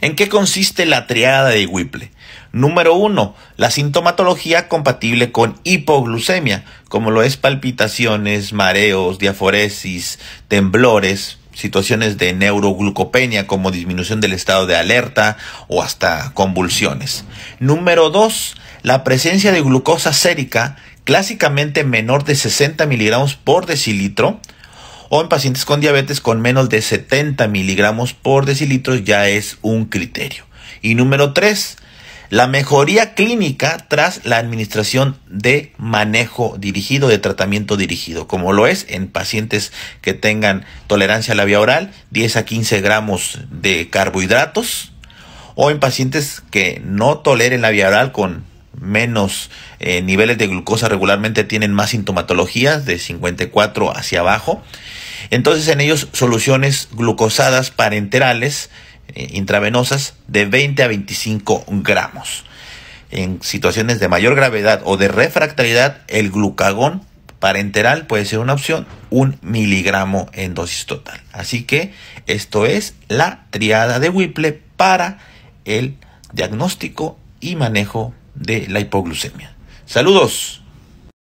¿En qué consiste la triada de Whipple? Número uno, La sintomatología compatible con hipoglucemia, como lo es palpitaciones, mareos, diaforesis, temblores, situaciones de neuroglucopenia como disminución del estado de alerta o hasta convulsiones. Número dos, La presencia de glucosa sérica, clásicamente menor de 60 miligramos por decilitro, o en pacientes con diabetes con menos de 70 miligramos por decilitro ya es un criterio. Y número 3, la mejoría clínica tras la administración de manejo dirigido, de tratamiento dirigido, como lo es en pacientes que tengan tolerancia a la vía oral, 10 a 15 gramos de carbohidratos, o en pacientes que no toleren la vía oral con menos eh, niveles de glucosa regularmente tienen más sintomatologías de 54 hacia abajo. Entonces en ellos soluciones glucosadas parenterales eh, intravenosas de 20 a 25 gramos. En situaciones de mayor gravedad o de refractariedad el glucagón parenteral puede ser una opción, un miligramo en dosis total. Así que esto es la triada de Whipple para el diagnóstico y manejo de la hipoglucemia. Saludos.